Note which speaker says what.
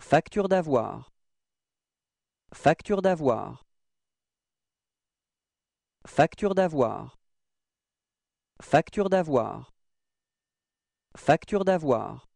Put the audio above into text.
Speaker 1: Facture d'avoir. Facture d'avoir. Facture d'avoir. Facture d'avoir. Facture d'avoir.